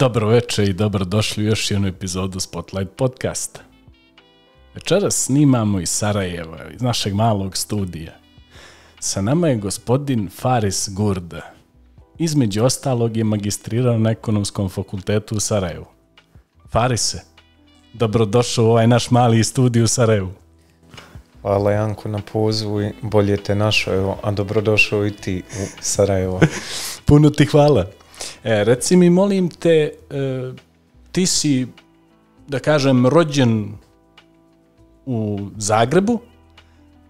Dobro večer i dobrodošli u još jednu epizodu Spotlight podcasta. Večeras snimamo iz Sarajeva, iz našeg malog studija. Sa nama je gospodin Faris Gurda. Između ostalog je magistrirao na ekonomskom fakultetu u Sarajevu. Farise, dobrodošao u ovaj naš mali studij u Sarajevu. Hvala Janku na pozvu i bolje te našao, a dobrodošao i ti u Sarajevo. Puno ti hvala. E, reci mi, molim te, e, ti si, da kažem, rođen u Zagrebu,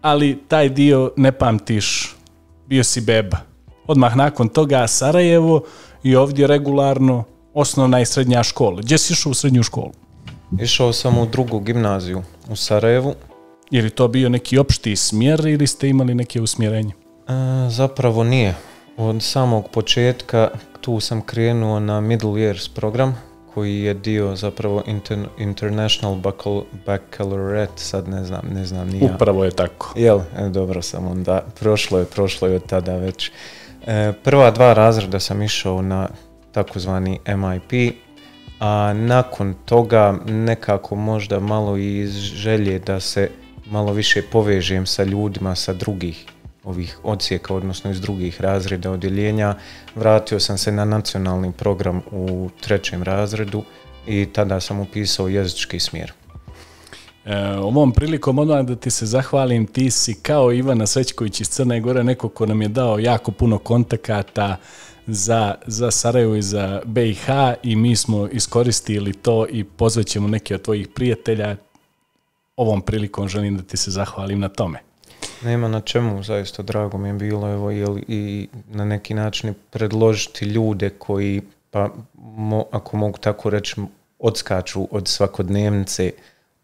ali taj dio ne pamtiš, bio si beba. Odmah nakon toga Sarajevo i ovdje regularno osnovna i srednja škola. Gdje si išao u srednju školu? Išao sam u drugu gimnaziju u Sarajevu. Je li to bio neki opšti smjer ili ste imali neke usmjerenje? E, zapravo nije. Od samog početka tu sam krenuo na middle years program koji je dio zapravo International Baccalaureate, sad ne znam, ne znam ni ja. Upravo je tako. Jel, e, dobro sam onda, prošlo je, prošlo je od tada već. E, prva dva razreda sam išao na takozvani MIP, a nakon toga nekako možda malo i iz želje da se malo više povežem sa ljudima, sa drugih ovih odsjeka, odnosno iz drugih razreda odjeljenja, vratio sam se na nacionalni program u trećem razredu i tada sam upisao jezički smjer. E, ovom prilikom odmah da ti se zahvalim, ti si kao Ivana Svećković iz Crne Gore, neko ko nam je dao jako puno kontakata za, za Sarajevo i za BiH i mi smo iskoristili to i pozvećemo neke od tvojih prijatelja. Ovom prilikom želim da ti se zahvalim na tome. Nema na čemu, zaista drago mi je bilo evo, i na neki način predložiti ljude koji, pa ako mogu tako reći, odskaču od svakodnevnice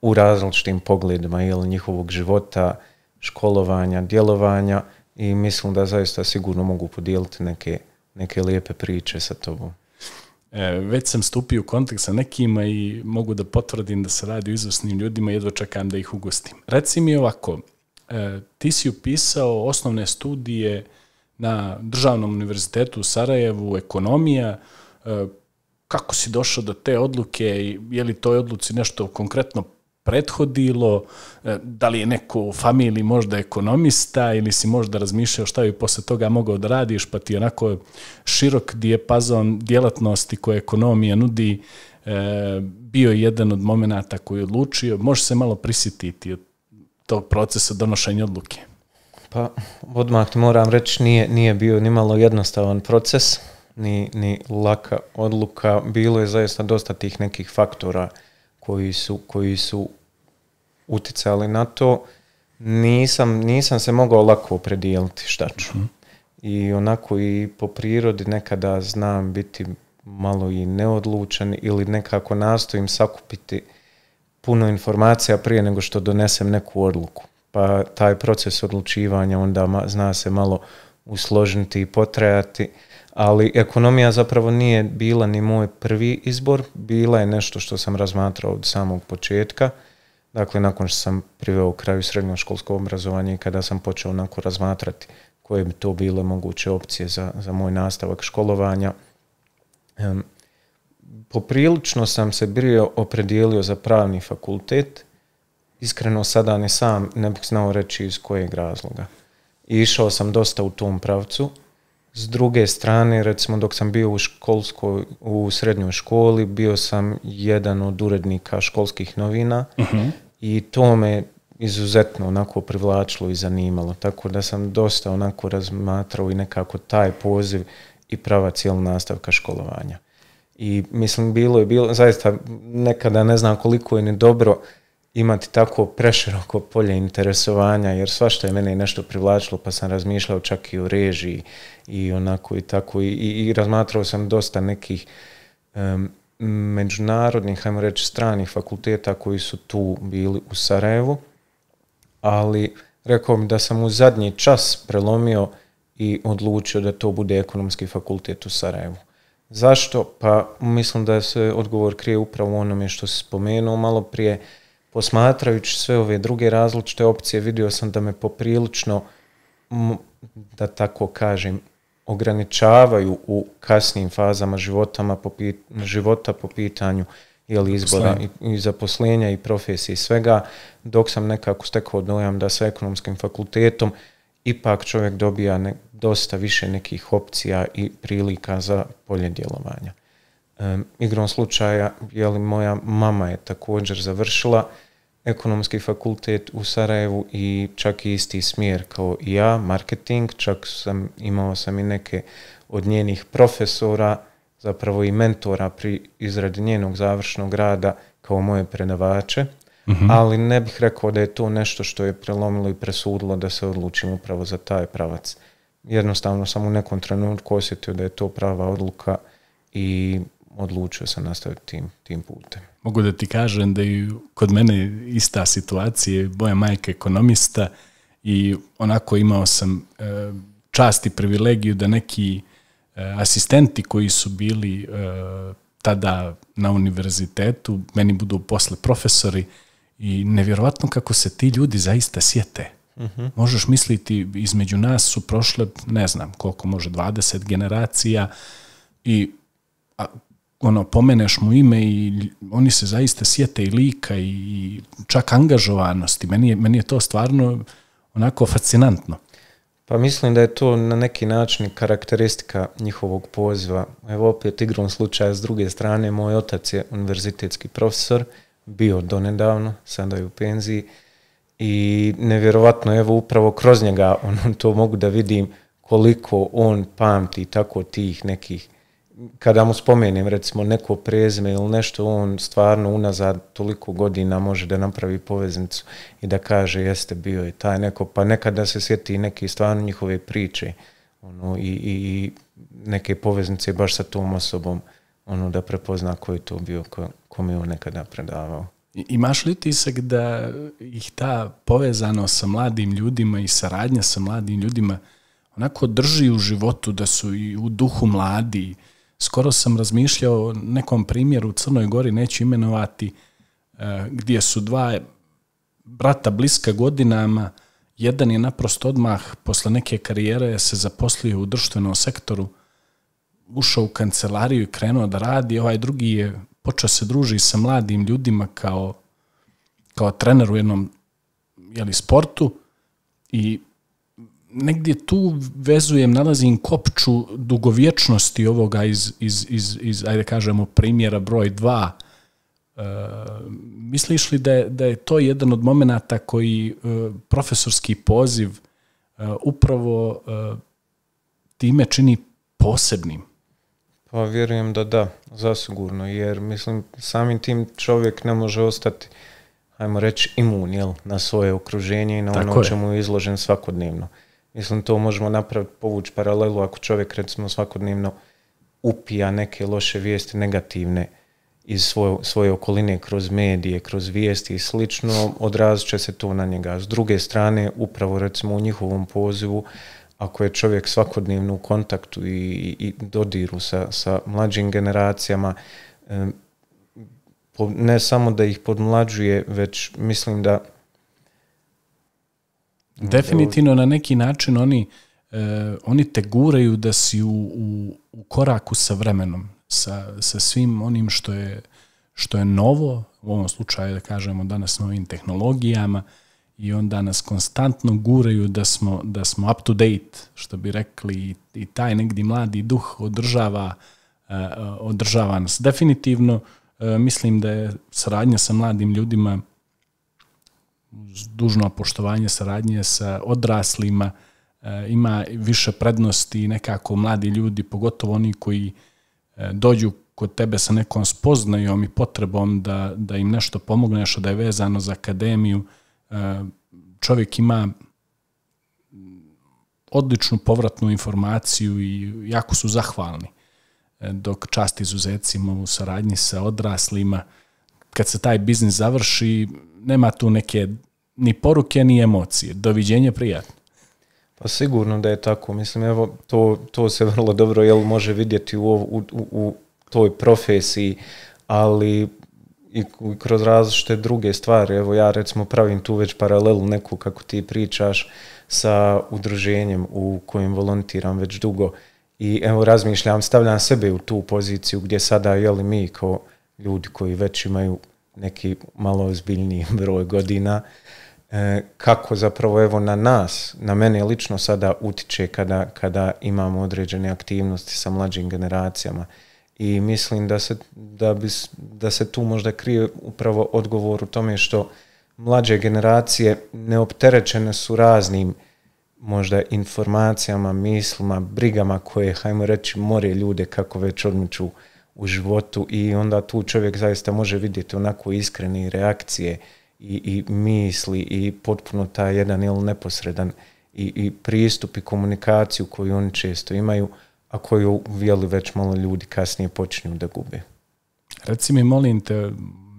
u različitim pogledima jel, njihovog života, školovanja, djelovanja i mislim da zaista sigurno mogu podijeliti neke, neke lijepe priče sa tobom. E, već sam stupio u kontakt sa nekima i mogu da potvrdim da se radi o izvrsnim ljudima, jedva čekam da ih ugostim. Reci mi ovako, E, ti si upisao osnovne studije na Državnom univerzitetu u Sarajevu, ekonomija. E, kako si došao do te odluke i je li toj odluci nešto konkretno prethodilo? E, da li je neko u familiji možda ekonomista ili si možda razmišljao šta bi posle toga mogao da radiš, pa ti onako širok dijepazon djelatnosti koje ekonomija nudi bio jedan od momenata koji je odlučio. Može se malo prisjetiti od tog procesa donošenja odluke? Pa, odmah ti moram reći, nije, nije bio ni malo jednostavan proces, ni, ni laka odluka. Bilo je zaista dosta tih nekih faktora koji su, koji su uticali na to. Nisam, nisam se mogao lako predijeliti šta ću. Mhm. I onako i po prirodi nekada znam biti malo i neodlučan ili nekako nastojim sakupiti puno informacija prije nego što donesem neku odluku. Pa taj proces odlučivanja onda zna se malo usložiti i potrajati, ali ekonomija zapravo nije bila ni moj prvi izbor, bila je nešto što sam razmatrao od samog početka. Dakle, nakon što sam priveo kraju srednjoškolsko obrazovanje i kada sam počeo onako razmatrati koje bi to bile moguće opcije za, za moj nastavak školovanja, poprilično sam se bio opredijelio za pravni fakultet. Iskreno sada ne sam, ne bih znao reći iz kojeg razloga. I išao sam dosta u tom pravcu. S druge strane, recimo dok sam bio u školskoj, u srednjoj školi, bio sam jedan od urednika školskih novina mhm. i to me izuzetno onako privlačilo i zanimalo. Tako da sam dosta onako razmatrao i nekako taj poziv i prava cijela nastavka školovanja. I mislim, bilo je bilo, zaista nekada ne znam koliko je ni dobro imati tako preširoko polje interesovanja, jer svašta je mene nešto privlačilo, pa sam razmišljao čak i o režiji i onako i tako. I, i, razmatrao sam dosta nekih um, međunarodnih, hajmo reći, stranih fakulteta koji su tu bili u Sarajevu, ali rekao mi da sam u zadnji čas prelomio i odlučio da to bude ekonomski fakultet u Sarajevu. Zašto? Pa mislim da se odgovor krije upravo onome što se spomenuo malo prije. Posmatrajući sve ove druge različite opcije, vidio sam da me poprilično, da tako kažem, ograničavaju u kasnijim fazama života po pitanju ili izbora i, zaposlenja i profesije i svega, dok sam nekako stekao dojam da sa ekonomskim fakultetom ipak čovjek dobija dosta više nekih opcija i prilika za polje djelovanja. igrom slučaja, je li moja mama je također završila ekonomski fakultet u Sarajevu i čak i isti smjer kao i ja, marketing, čak sam, imao sam i neke od njenih profesora, zapravo i mentora pri izradi njenog završnog rada kao moje predavače. Mhm. ali ne bih rekao da je to nešto što je prelomilo i presudilo da se odlučimo upravo za taj pravac. Jednostavno sam u nekom trenutku osjetio da je to prava odluka i odlučio sam nastaviti tim, tim putem. Mogu da ti kažem da je kod mene ista situacija, boja majka ekonomista i onako imao sam e, čast i privilegiju da neki e, asistenti koji su bili e, tada na univerzitetu, meni budu posle profesori, i nevjerojatno kako se ti ljudi zaista sjete. Možeš misliti, između nas su prošle, ne znam koliko može, 20 generacija i a, ono, pomeneš mu ime i oni se zaista sjete i lika i čak angažovanosti. Meni je, meni je to stvarno onako fascinantno. Pa mislim da je to na neki način karakteristika njihovog poziva. Evo opet igrom slučaja s druge strane, moj otac je univerzitetski profesor bio donedavno, sada je u penziji i nevjerovatno evo upravo kroz njega ono, to mogu da vidim koliko on pamti tako tih nekih kada mu spomenem recimo neko prezme ili nešto, on stvarno unazad toliko godina može da napravi poveznicu i da kaže jeste bio je taj neko, pa nekada se sjeti neke stvarno njihove priče ono, i, i, i neke poveznice baš sa tom osobom ono da prepozna koji je to bio, ko, je on nekada predavao. Imaš li se da ih ta povezanost sa mladim ljudima i saradnja sa mladim ljudima onako drži u životu da su i u duhu mladi. Skoro sam razmišljao o nekom primjeru u Crnoj Gori, neću imenovati, e, gdje su dva brata bliska godinama, jedan je naprosto odmah posle neke karijere se zaposlio u društvenom sektoru, ušao u kancelariju i krenuo da radi, ovaj drugi je počeo se druži sa mladim ljudima kao, kao trener u jednom jeli, sportu i negdje tu vezujem, nalazim kopču dugovječnosti ovoga iz, iz, iz, iz ajde kažemo, primjera broj 2. E, misliš li da je, da je to jedan od momenata koji e, profesorski poziv e, upravo e, time čini posebnim? Pa vjerujem da da, zasigurno, jer mislim samim tim čovjek ne može ostati, ajmo reći, imun jel, na svoje okruženje i na ono čemu je izložen svakodnevno. Mislim, to možemo napraviti, povući paralelu ako čovjek recimo svakodnevno upija neke loše vijesti, negativne, iz svoje, svoje okoline kroz medije, kroz vijesti i slično, odrazit će se to na njega. S druge strane, upravo recimo u njihovom pozivu ako je čovjek svakodnevno u kontaktu i, i dodiru sa, sa mlađim generacijama, ne samo da ih podmlađuje, već mislim da... Definitivno na neki način oni, e, oni te guraju da si u, u, u koraku sa vremenom, sa, sa svim onim što je, što je novo, u ovom slučaju da kažemo danas novim tehnologijama, i onda nas konstantno guraju da smo, da smo up to date, što bi rekli i taj negdje mladi duh održava, e, održava nas. Definitivno e, mislim da je saradnja sa mladim ljudima dužno poštovanje saradnje sa odraslima e, ima više prednosti nekako mladi ljudi, pogotovo oni koji dođu kod tebe sa nekom spoznajom i potrebom da, da im nešto pomogneš, da je vezano za akademiju, čovjek ima odličnu povratnu informaciju i jako su zahvalni. E, dok čast izuzetcima u saradnji sa odraslima, kad se taj biznis završi, nema tu neke ni poruke, ni emocije. Doviđenje prijatno. Pa sigurno da je tako. Mislim, evo, to, to se vrlo dobro jel, može vidjeti u, u, u toj profesiji, ali i kroz različite druge stvari. Evo ja recimo pravim tu već paralelu neku kako ti pričaš sa udruženjem u kojem volontiram već dugo i evo razmišljam, stavljam sebe u tu poziciju gdje sada jeli mi kao ljudi koji već imaju neki malo ozbiljniji broj godina, e, kako zapravo evo na nas, na mene lično sada utiče kada, kada imamo određene aktivnosti sa mlađim generacijama i mislim da se, da, bi, da se tu možda krije upravo odgovor u tome što mlađe generacije neopterećene su raznim možda informacijama, mislima, brigama koje, hajmo reći, more ljude kako već odmiču u životu i onda tu čovjek zaista može vidjeti onako iskrene reakcije i, i misli i potpuno taj jedan ili neposredan i, i pristup i komunikaciju koju oni često imaju – a koju vjeli već malo ljudi kasnije počinju da gube Reci mi, molim te,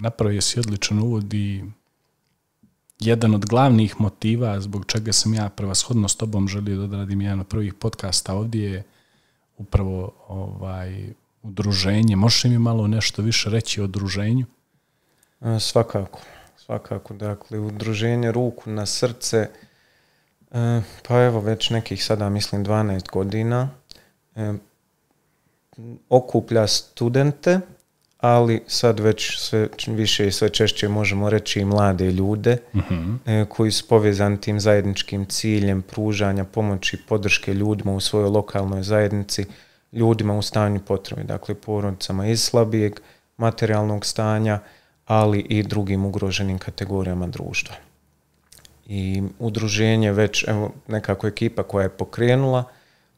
napravio si odličan uvod i jedan od glavnih motiva zbog čega sam ja prevashodno s tobom želio da radim jedan od prvih podcasta ovdje je upravo ovaj, udruženje. Možeš mi malo nešto više reći o udruženju? svakako, svakako. Dakle, udruženje ruku na srce, e, pa evo već nekih sada mislim 12 godina okuplja studente, ali sad već sve više i sve češće možemo reći i mlade ljude mhm. e, koji su povezani tim zajedničkim ciljem pružanja pomoći podrške ljudima u svojoj lokalnoj zajednici, ljudima u stanju potrebe, dakle porodicama iz slabijeg materijalnog stanja, ali i drugim ugroženim kategorijama društva. I udruženje već, evo, nekako ekipa koja je pokrenula,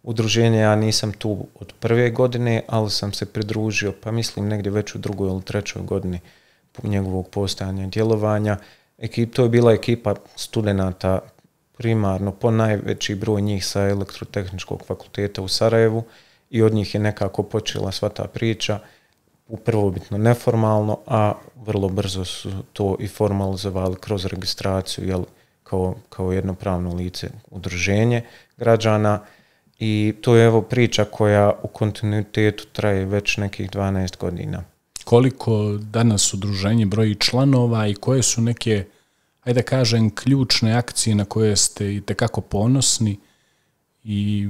udruženje ja nisam tu od prve godine, ali sam se pridružio, pa mislim negdje već u drugoj ili trećoj godini njegovog postojanja i djelovanja. to je bila ekipa studenata primarno, po najveći broj njih sa elektrotehničkog fakulteta u Sarajevu i od njih je nekako počela sva ta priča u prvobitno neformalno, a vrlo brzo su to i formalizovali kroz registraciju jel, kao, kao jednopravno lice udruženje građana i to je evo priča koja u kontinuitetu traje već nekih 12 godina. Koliko danas udruženje broji članova i koje su neke, ajde da kažem, ključne akcije na koje ste i tekako ponosni i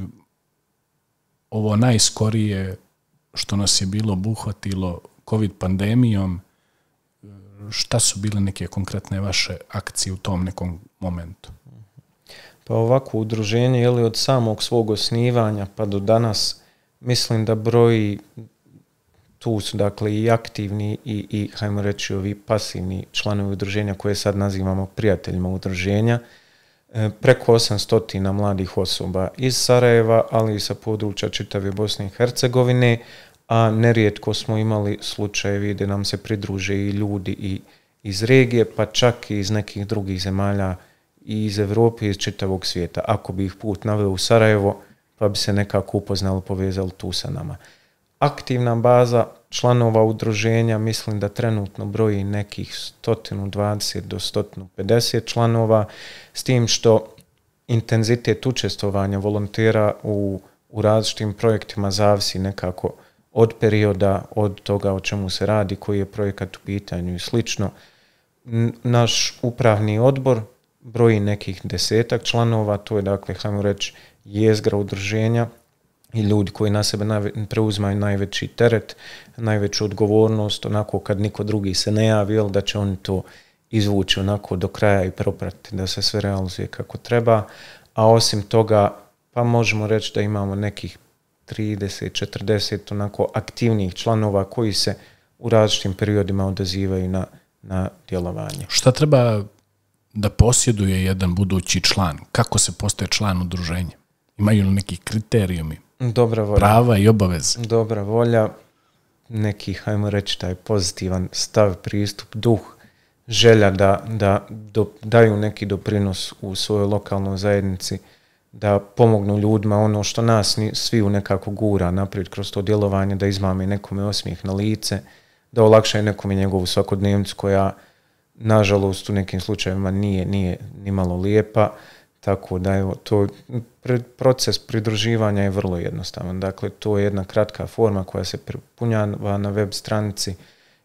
ovo najskorije što nas je bilo obuhvatilo COVID pandemijom, šta su bile neke konkretne vaše akcije u tom nekom momentu? Pa ovako udruženje je od samog svog osnivanja pa do danas mislim da broji tu su dakle i aktivni i, i hajmo reći ovi pasivni članovi udruženja koje sad nazivamo prijateljima udruženja e, preko 800 mladih osoba iz Sarajeva, ali i sa područja čitave Bosne i Hercegovine, a nerijetko smo imali slučajevi gdje nam se pridruže i ljudi i iz regije, pa čak i iz nekih drugih zemalja i iz Europe i iz čitavog svijeta. Ako bi ih put naveo u Sarajevo, pa bi se nekako upoznali, povezali tu sa nama. Aktivna baza članova udruženja mislim da trenutno broji nekih 120 do 150 članova, s tim što intenzitet učestvovanja volontera u, u različitim projektima zavisi nekako od perioda, od toga o čemu se radi, koji je projekat u pitanju i slično. Naš upravni odbor broji nekih desetak članova, to je dakle, hajmo reći, jezgra udruženja i ljudi koji na sebe preuzmaju najveći teret, najveću odgovornost, onako kad niko drugi se ne javi, jel, da će oni to izvući onako do kraja i propratiti da se sve realizuje kako treba, a osim toga pa možemo reći da imamo nekih 30-40 onako aktivnih članova koji se u različitim periodima odazivaju na, na djelovanje. Šta treba da posjeduje jedan budući član? Kako se postaje član udruženja? Imaju li neki kriterijumi? Dobra volja. Prava i obaveze? Dobra volja, neki, hajmo reći, taj pozitivan stav, pristup, duh, želja da, da daju neki doprinos u svojoj lokalnoj zajednici, da pomognu ljudima ono što nas svi u nekako gura naprijed kroz to djelovanje, da izmame nekome osmijeh na lice, da olakšaju nekome njegovu svakodnevnicu koja nažalost u nekim slučajevima nije, nije ni malo lijepa, tako da evo, to proces pridruživanja je vrlo jednostavan. Dakle, to je jedna kratka forma koja se prepunjava na web stranici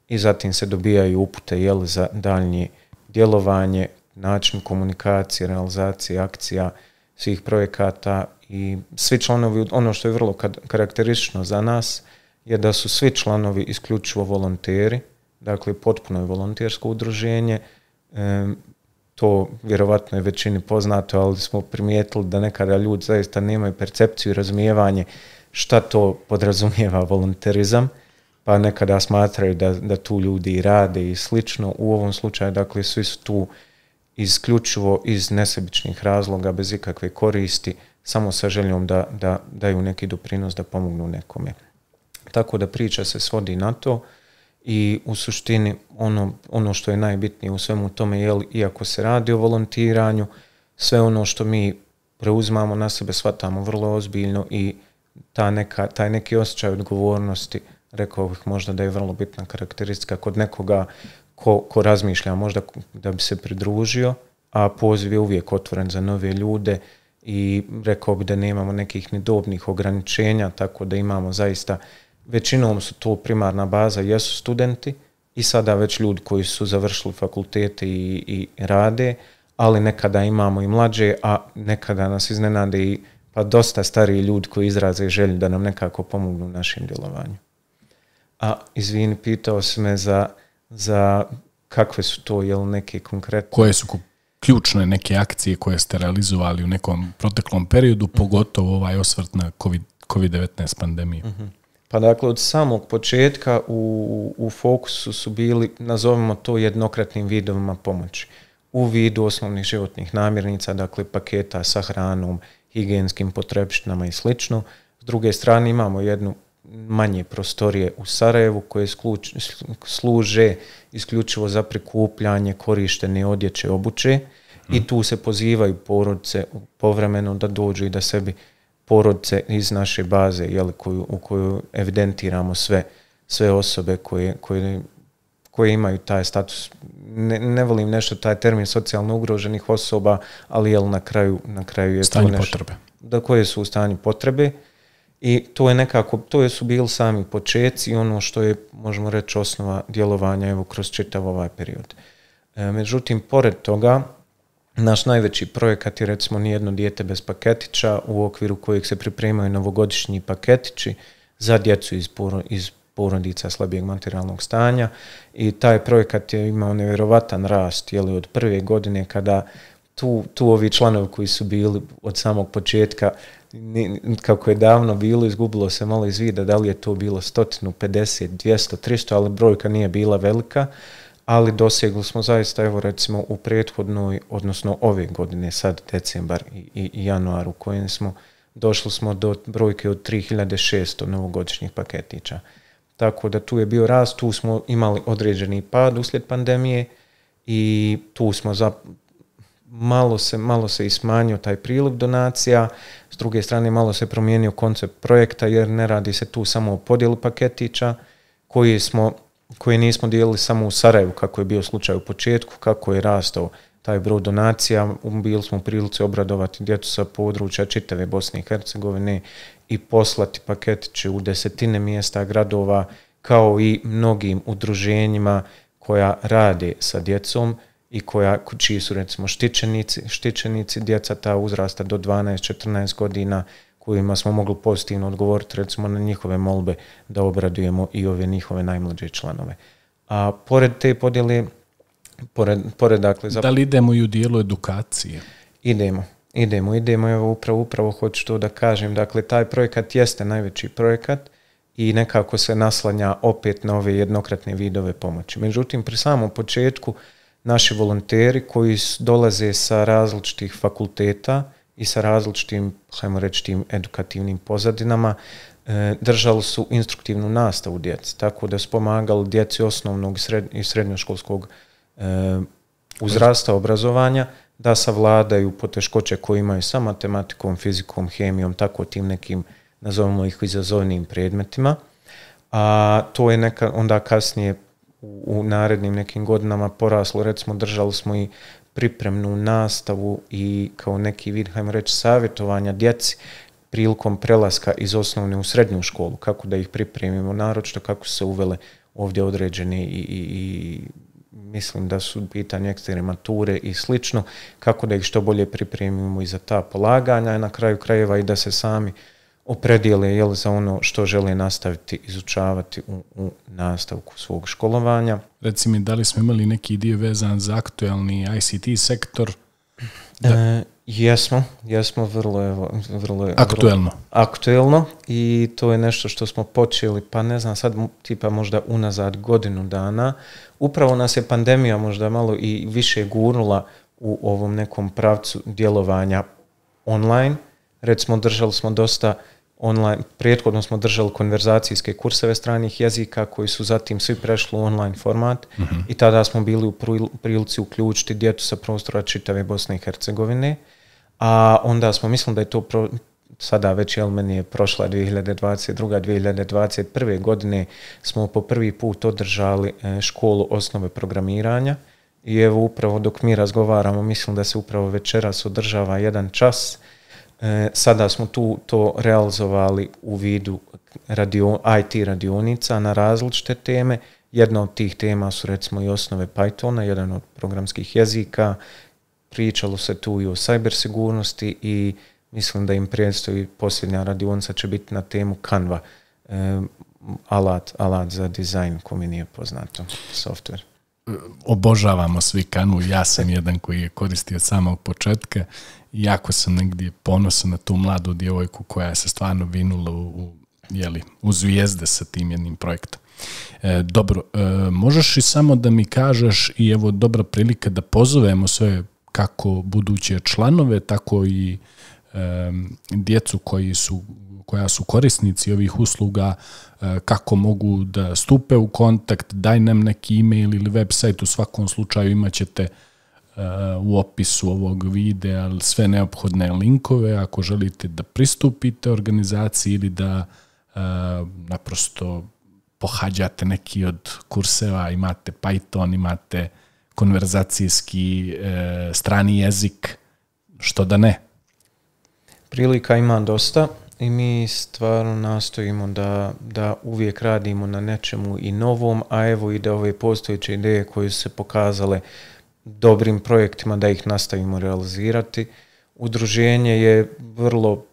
i zatim se dobijaju upute jel, za daljnje djelovanje, način komunikacije, realizacije, akcija svih projekata i svi članovi, ono što je vrlo karakteristično za nas, je da su svi članovi isključivo volonteri, Dakle, potpuno je volontersko udruženje. E, to vjerovatno je većini poznato, ali smo primijetili da nekada ljudi zaista nemaju percepciju i razumijevanje šta to podrazumijeva volonterizam, pa nekada smatraju da, da tu ljudi i rade i slično. U ovom slučaju, dakle, svi su tu isključivo iz nesebičnih razloga, bez ikakve koristi, samo sa željom da, da daju neki doprinos da pomognu nekome. Tako da priča se svodi na to i u suštini ono, ono što je najbitnije u svemu tome je iako se radi o volontiranju, sve ono što mi preuzmamo na sebe shvatamo vrlo ozbiljno i ta neka, taj neki osjećaj odgovornosti rekao bih možda da je vrlo bitna karakteristika kod nekoga ko, ko razmišlja možda da bi se pridružio, a poziv je uvijek otvoren za nove ljude i rekao bih da nemamo nekih nedobnih ograničenja, tako da imamo zaista većinom su to primarna baza, jesu studenti i sada već ljudi koji su završili fakultete i, i rade, ali nekada imamo i mlađe, a nekada nas iznenade i pa dosta stariji ljudi koji izraze želju da nam nekako pomognu u našem djelovanju. A, izvini, pitao se me za, za kakve su to, jel neke konkretne... Koje su ključne neke akcije koje ste realizovali u nekom proteklom periodu, pogotovo ovaj osvrt na COVID-19 pandemiju? Mhm. Pa dakle, od samog početka u, u fokusu su bili, nazovimo to jednokratnim vidovima pomoći. U vidu osnovnih životnih namirnica, dakle paketa sa hranom, higijenskim potrebštinama i sl. S druge strane imamo jednu manje prostorije u Sarajevu koje služe isključivo za prikupljanje korištene odjeće obuće i mhm. tu se pozivaju porodice povremeno da dođu i da sebi porodce iz naše baze jel, koju, u koju evidentiramo sve, sve osobe koje, koje imaju taj status. Ne, ne volim nešto taj termin socijalno ugroženih osoba, ali jel, na, kraju, na kraju je Stanje to Potrebe. Da koje su u stanju potrebe. I to je nekako, to su bili sami početci, i ono što je, možemo reći, osnova djelovanja evo, kroz čitav ovaj period. E, međutim, pored toga, naš najveći projekat je recimo Nijedno dijete bez paketića u okviru kojeg se pripremaju novogodišnji paketići za djecu iz, porodica slabijeg materijalnog stanja i taj projekat je imao nevjerovatan rast jeli, od prve godine kada tu, tu ovi članovi koji su bili od samog početka kako je davno bilo, izgubilo se malo iz vida da li je to bilo 150, 200, 300, ali brojka nije bila velika ali dosegli smo zaista, evo recimo u prethodnoj, odnosno ove godine, sad decembar i, i, januar u kojem smo, došli smo do brojke od 3600 novogodišnjih paketića. Tako da tu je bio rast, tu smo imali određeni pad uslijed pandemije i tu smo za, malo se, malo se ismanjio taj priliv donacija, s druge strane malo se promijenio koncept projekta jer ne radi se tu samo o podjelu paketića koji smo koje nismo dijelili samo u Sarajevu, kako je bio slučaj u početku, kako je rastao taj broj donacija, bili smo u prilici obradovati djecu sa područja čitave Bosne i Hercegovine i poslati paketiće u desetine mjesta gradova kao i mnogim udruženjima koja rade sa djecom i koja, čiji su recimo štićenici, djeca ta uzrasta do 12-14 godina kojima smo mogli pozitivno odgovoriti recimo na njihove molbe da obradujemo i ove njihove najmlađe članove. A pored te podjele, pored, pored dakle... Da li idemo i u dijelu edukacije? Idemo, idemo, idemo. Evo upravo, upravo hoću to da kažem. Dakle, taj projekat jeste najveći projekat i nekako se naslanja opet na ove jednokratne vidove pomoći. Međutim, pri samom početku naši volonteri koji dolaze sa različitih fakulteta, i sa različitim, hajmo reći, tim edukativnim pozadinama e, držali su instruktivnu nastavu djeci, tako da su pomagali djeci osnovnog i srednjoškolskog e, uzrasta obrazovanja da savladaju poteškoće koje imaju sa matematikom, fizikom, hemijom, tako tim nekim, nazovimo ih izazovnim predmetima. A to je onda kasnije u narednim nekim godinama poraslo, recimo držali smo i pripremnu nastavu i kao neki vid, hajmo reći, savjetovanja djeci prilikom prelaska iz osnovne u srednju školu, kako da ih pripremimo, naročito kako su se uvele ovdje određene i, i, i mislim da su pitanje eksterne mature i slično, kako da ih što bolje pripremimo i za ta polaganja, na kraju krajeva i da se sami opredijeli jel, za ono što želi nastaviti, izučavati u, u nastavku svog školovanja. Recimo, da li smo imali neki dio vezan za aktualni ICT sektor? Da... E, jesmo, jesmo vrlo, evo, vrlo, aktuelno. aktuelno i to je nešto što smo počeli, pa ne znam, sad tipa možda unazad godinu dana. Upravo nas je pandemija možda malo i više gurnula u ovom nekom pravcu djelovanja online. Recimo, držali smo dosta online, prethodno smo držali konverzacijske kurseve stranih jezika koji su zatim svi prešli u online format mhm. i tada smo bili u prilici uključiti djecu sa prostora čitave Bosne i Hercegovine, a onda smo, mislim da je to sada već, jel meni je prošla 2022. 2021. godine smo po prvi put održali e, školu osnove programiranja i evo upravo dok mi razgovaramo, mislim da se upravo večeras održava jedan čas E, sada smo tu to realizovali u vidu radio, IT radionica na različite teme. Jedna od tih tema su recimo i osnove Pythona, jedan od programskih jezika. Pričalo se tu i o sajbersigurnosti i mislim da im predstoji posljednja radionica će biti na temu Canva, e, alat, alat za dizajn koji mi nije poznato, software. Obožavamo svi Canvu, ja sam jedan koji je koristio od samog početka jako sam negdje ponosan na tu mladu djevojku koja se stvarno vinula u, u, jeli, u zvijezde sa tim jednim projektom. E, dobro, e, možeš i samo da mi kažeš i evo dobra prilika da pozovemo sve kako buduće članove, tako i e, djecu koji su, koja su korisnici ovih usluga, kako mogu da stupe u kontakt, daj nam neki e ili website, u svakom slučaju imat ćete u opisu ovog videa sve neophodne linkove ako želite da pristupite organizaciji ili da e, naprosto pohađate neki od kurseva, imate Python, imate konverzacijski e, strani jezik, što da ne. Prilika ima dosta i mi stvarno nastojimo da, da uvijek radimo na nečemu i novom, a evo i da ove postojeće ideje koje su se pokazale dobrim projektima da ih nastavimo realizirati. Udruženje je vrlo,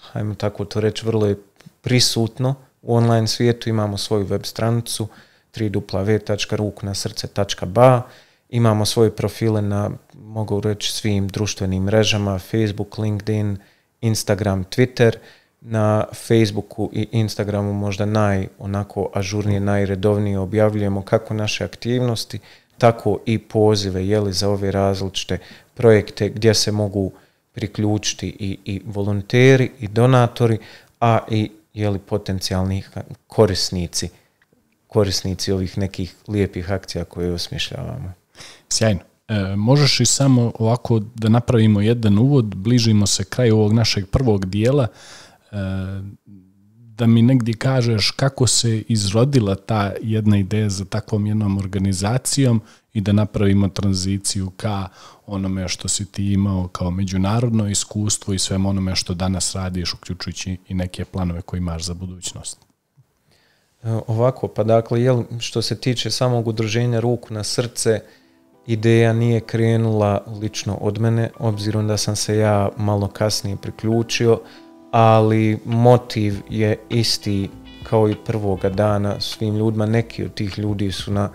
hajmo tako to reći, vrlo je prisutno u online svijetu. Imamo svoju web stranicu www.rukunasrce.ba Imamo svoje profile na, mogu reći, svim društvenim mrežama, Facebook, LinkedIn, Instagram, Twitter. Na Facebooku i Instagramu možda naj, onako ažurnije, najredovnije objavljujemo kako naše aktivnosti, tako i pozive je za ove različite projekte gdje se mogu priključiti i, i volonteri i donatori, a i je li, potencijalni korisnici korisnici ovih nekih lijepih akcija koje osmišljavamo. Sjajno. E, možeš i samo ovako da napravimo jedan uvod, bližimo se kraju ovog našeg prvog dijela. E, da mi negdje kažeš kako se izrodila ta jedna ideja za takvom jednom organizacijom i da napravimo tranziciju ka onome što si ti imao kao međunarodno iskustvo i svem onome što danas radiš, uključujući i neke planove koje imaš za budućnost. E, ovako, pa dakle, jel, što se tiče samog udruženja ruku na srce, ideja nije krenula lično od mene, obzirom da sam se ja malo kasnije priključio, ali motiv je isti kao i prvoga dana svim ljudima. Neki od tih ljudi su na,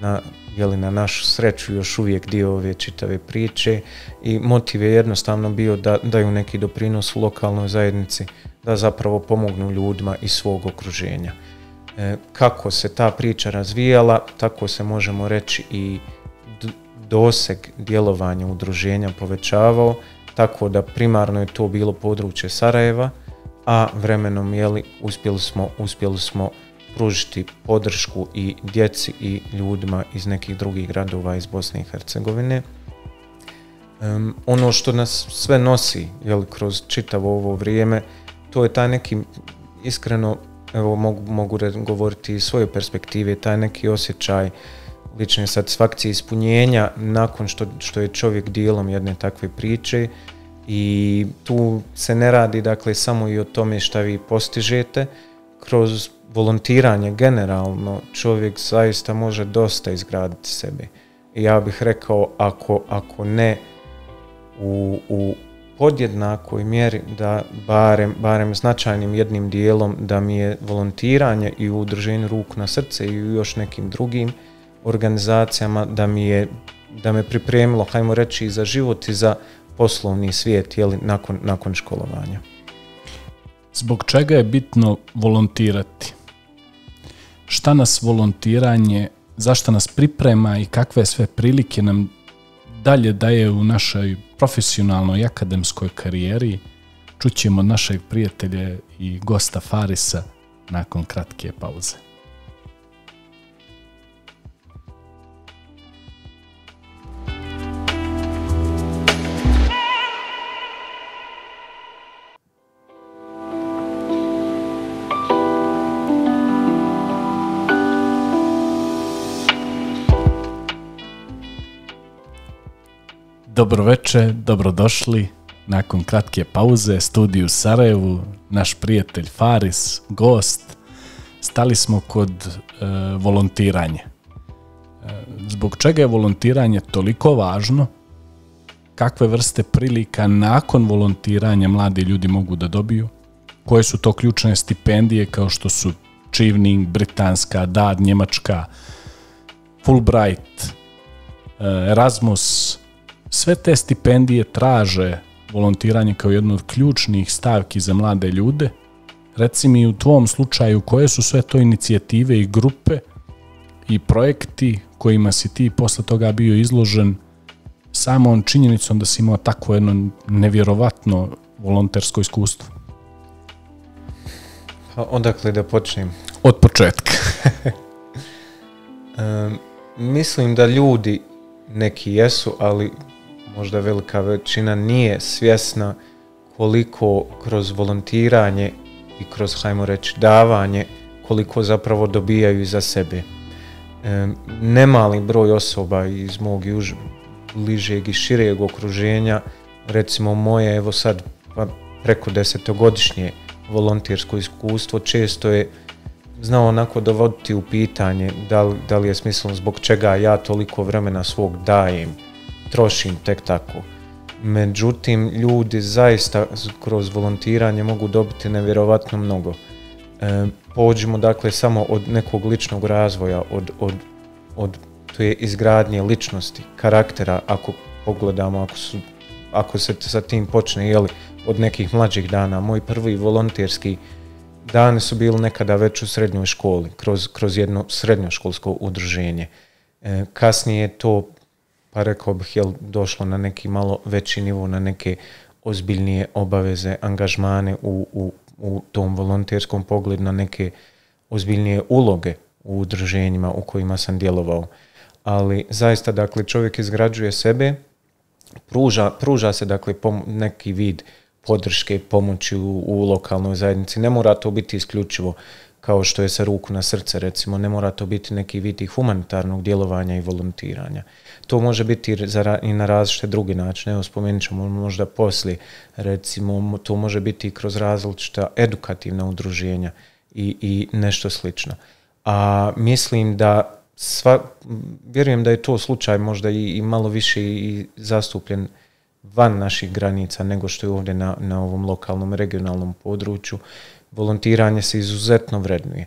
na, jeli, na našu sreću još uvijek dio ove čitave priče i motiv je jednostavno bio da daju neki doprinos u lokalnoj zajednici da zapravo pomognu ljudima iz svog okruženja. E, kako se ta priča razvijala, tako se možemo reći i doseg djelovanja udruženja povećavao, tako da primarno je to bilo područje Sarajeva, a vremenom jeli, uspjeli, smo, uspjeli smo pružiti podršku i djeci i ljudima iz nekih drugih gradova iz Bosne i Hercegovine. ono što nas sve nosi jeli, kroz čitavo ovo vrijeme, to je taj neki, iskreno evo, mogu, mogu govoriti iz svoje perspektive, taj neki osjećaj lične satisfakcije ispunjenja nakon što, što je čovjek dijelom jedne takve priče i tu se ne radi dakle samo i o tome šta vi postižete kroz volontiranje generalno čovjek zaista može dosta izgraditi sebe i ja bih rekao ako, ako ne u, u podjednakoj mjeri da barem, barem značajnim jednim dijelom da mi je volontiranje i u ruk ruku na srce i još nekim drugim organizacijama da mi je da me pripremilo, hajmo reći, i za život i za poslovni svijet jeli, nakon, nakon školovanja. Zbog čega je bitno volontirati? Šta nas volontiranje, zašto nas priprema i kakve sve prilike nam dalje daje u našoj profesionalnoj i akademskoj karijeri? Čućemo od našeg prijatelja i gosta Farisa nakon kratke pauze. Dobro veče, dobrodošli. Nakon kratke pauze, studiju Sarajevu, naš prijatelj Faris, gost, stali smo kod e, volontiranja. E, zbog čega je volontiranje toliko važno? Kakve vrste prilika nakon volontiranja mladi ljudi mogu da dobiju? Koje su to ključne stipendije kao što su Čivning, Britanska, DAD, Njemačka, Fulbright, e, Erasmus, sve te stipendije traže volontiranje kao jednu od ključnih stavki za mlade ljude. Reci mi u tvom slučaju koje su sve to inicijative i grupe i projekti kojima si ti posle toga bio izložen samom činjenicom da si imao takvo jedno nevjerovatno volontersko iskustvo? Pa odakle da počnem? Od početka. mislim da ljudi neki jesu, ali možda velika većina nije svjesna koliko kroz volontiranje i kroz, hajmo reći, davanje, koliko zapravo dobijaju za sebe. E, nemali broj osoba iz mog juž, bližeg i šireg okruženja, recimo moje, evo sad pa preko desetogodišnje volontirsko iskustvo, često je znao onako dovoditi u pitanje da li, da li je smisleno zbog čega ja toliko vremena svog dajem trošim tek tako. Međutim, ljudi zaista kroz volontiranje mogu dobiti nevjerovatno mnogo. E, pođimo dakle samo od nekog ličnog razvoja, od, od, od to je izgradnje ličnosti, karaktera, ako pogledamo, ako, ako se sa tim počne, jeli, od nekih mlađih dana. Moji prvi volonterski dani su bili nekada već u srednjoj školi, kroz, kroz jedno srednjoškolsko udruženje. E, kasnije to pa rekao bih, jel došlo na neki malo veći nivo, na neke ozbiljnije obaveze, angažmane u, u, u tom volonterskom pogledu, na neke ozbiljnije uloge u udruženjima u kojima sam djelovao. Ali zaista, dakle, čovjek izgrađuje sebe, pruža, pruža se, dakle, neki vid podrške, pomoći u, u lokalnoj zajednici. Ne mora to biti isključivo kao što je sa ruku na srce, recimo, ne mora to biti neki vidi humanitarnog djelovanja i volontiranja. To može biti i na različite drugi načine, evo spomenut ćemo možda poslije, recimo, to može biti i kroz različita edukativna udruženja i, i nešto slično. A mislim da sva, vjerujem da je to slučaj možda i, i malo više i zastupljen van naših granica nego što je ovdje na, na ovom lokalnom regionalnom području volontiranje se izuzetno vrednuje.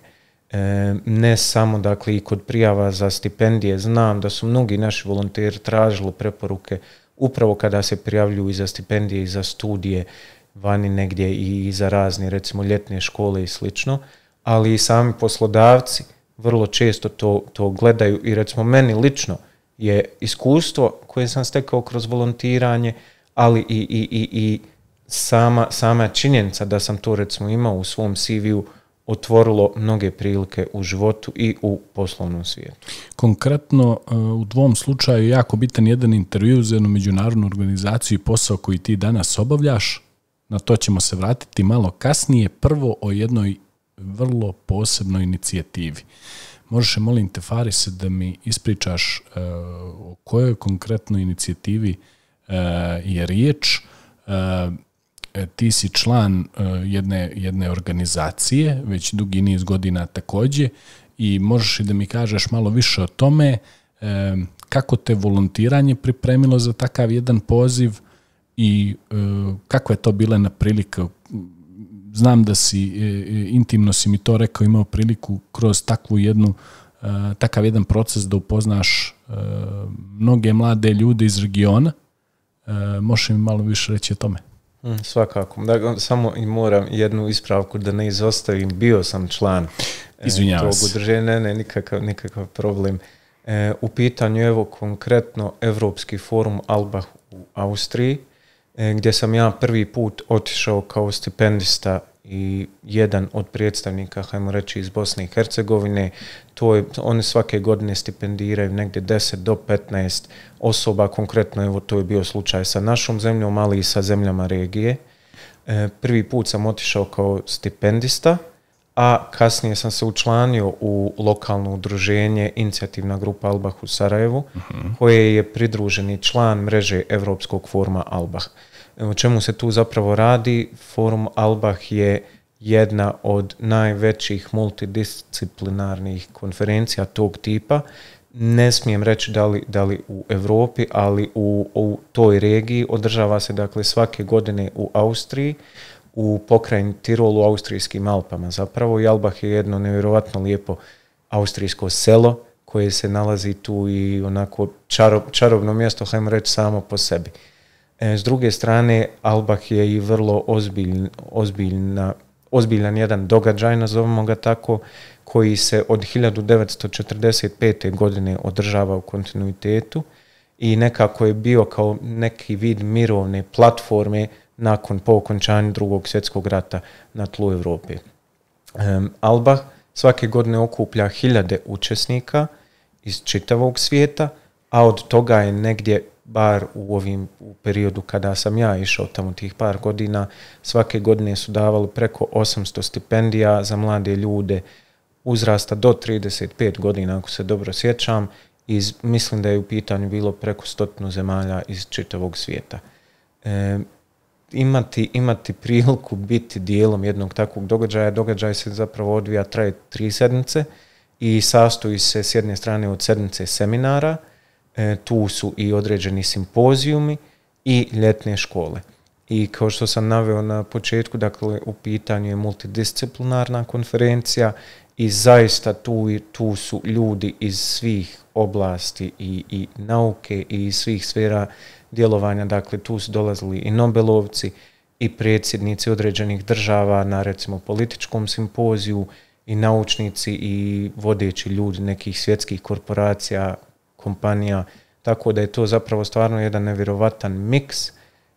E, ne samo dakle i kod prijava za stipendije, znam da su mnogi naši volonteri tražili preporuke upravo kada se prijavljuju i za stipendije i za studije vani negdje i za razne recimo ljetne škole i slično, ali i sami poslodavci vrlo često to, to gledaju i recimo meni lično je iskustvo koje sam stekao kroz volontiranje, ali i, i, i, i sama, sama činjenica da sam to recimo imao u svom CV-u otvorilo mnoge prilike u životu i u poslovnom svijetu. Konkretno e, u dvom slučaju jako bitan jedan intervju za jednu međunarodnu organizaciju i posao koji ti danas obavljaš. Na to ćemo se vratiti malo kasnije. Prvo o jednoj vrlo posebnoj inicijativi. Možeš, molim te, Farise, da mi ispričaš e, o kojoj konkretnoj inicijativi e, je riječ, E, ti si član e, jedne, jedne organizacije, već dugi niz godina takođe, i možeš i da mi kažeš malo više o tome, e, kako te volontiranje pripremilo za takav jedan poziv i kako je to bila na prilika znam da si intimno si mi to rekao imao priliku kroz takvu jednu takav jedan proces da upoznaš mnoge mlade ljude iz regiona možeš mi malo više reći o tome Mm, svakako. Da, samo i moram jednu ispravku da ne izostavim. Bio sam član e, tog udruženja. Ne, ne, nikakav, problem. E, u pitanju evo konkretno Evropski forum Alba u Austriji, e, gdje sam ja prvi put otišao kao stipendista i jedan od predstavnika, hajmo reći, iz Bosne i Hercegovine. To je, oni svake godine stipendiraju negdje 10 do 15 osoba, konkretno evo to je bio slučaj sa našom zemljom, ali i sa zemljama regije. E, prvi put sam otišao kao stipendista, a kasnije sam se učlanio u lokalno udruženje Inicijativna grupa Albah u Sarajevu, uh koje je pridruženi član mreže Europskog forma Albah. O čemu se tu zapravo radi? Forum Albah je jedna od najvećih multidisciplinarnih konferencija tog tipa. Ne smijem reći da li, u Europi, ali u, toj regiji održava se dakle svake godine u Austriji u pokrajini Tirolu, austrijskim Alpama zapravo i Albah je jedno nevjerovatno lijepo austrijsko selo koje se nalazi tu i onako čarobno mjesto, hajmo reći, samo po sebi. E, s druge strane, Albah je i vrlo ozbiljna, ozbiljan jedan događaj, nazovimo ga tako, koji se od 1945. godine održava u kontinuitetu i nekako je bio kao neki vid mirovne platforme nakon po okončanju drugog svjetskog rata na tlu Europe. Um, Albah svake godine okuplja hiljade učesnika iz čitavog svijeta, a od toga je negdje bar u ovim u periodu kada sam ja išao tamo tih par godina, svake godine su davali preko 800 stipendija za mlade ljude uzrasta do 35 godina, ako se dobro sjećam, i mislim da je u pitanju bilo preko stotinu zemalja iz čitavog svijeta. E, imati, imati priliku biti dijelom jednog takvog događaja, događaj se zapravo odvija, traje tri sedmice i sastoji se s jedne strane od sedmice seminara, E, tu su i određeni simpozijumi i ljetne škole. I kao što sam naveo na početku, dakle, u pitanju je multidisciplinarna konferencija i zaista tu, tu su ljudi iz svih oblasti i, i nauke i svih sfera djelovanja. Dakle, tu su dolazili i Nobelovci i predsjednici određenih država na recimo političkom simpoziju i naučnici i vodeći ljudi nekih svjetskih korporacija kompanija, tako da je to zapravo stvarno jedan nevjerovatan miks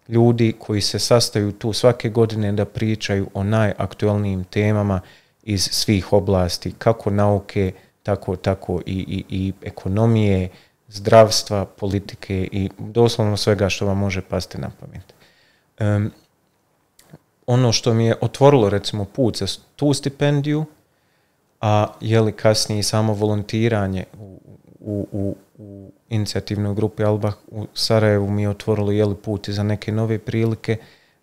ljudi koji se sastaju tu svake godine da pričaju o najaktualnijim temama iz svih oblasti, kako nauke, tako, tako i, i, i ekonomije, zdravstva, politike i doslovno svega što vam može pasti na pamet. Um, ono što mi je otvorilo recimo put za tu stipendiju, a je li kasnije samo volontiranje u, u, u u inicijativnoj grupi Albah u Sarajevu mi je otvorili jeli, put za neke nove prilike.